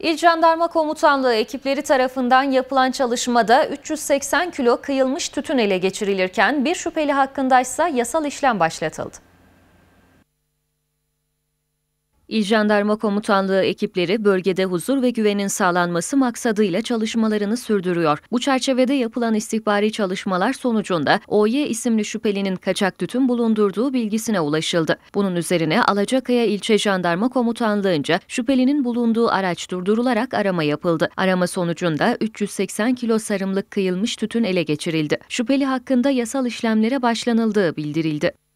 İl Jandarma Komutanlığı ekipleri tarafından yapılan çalışmada 380 kilo kıyılmış tütün ele geçirilirken bir şüpheli hakkındaysa yasal işlem başlatıldı. İl Jandarma Komutanlığı ekipleri bölgede huzur ve güvenin sağlanması maksadıyla çalışmalarını sürdürüyor. Bu çerçevede yapılan istihbari çalışmalar sonucunda OY isimli şüphelinin kaçak tütün bulundurduğu bilgisine ulaşıldı. Bunun üzerine Alacakaya İlçe Jandarma Komutanlığı'nca şüphelinin bulunduğu araç durdurularak arama yapıldı. Arama sonucunda 380 kilo sarımlık kıyılmış tütün ele geçirildi. Şüpheli hakkında yasal işlemlere başlanıldığı bildirildi.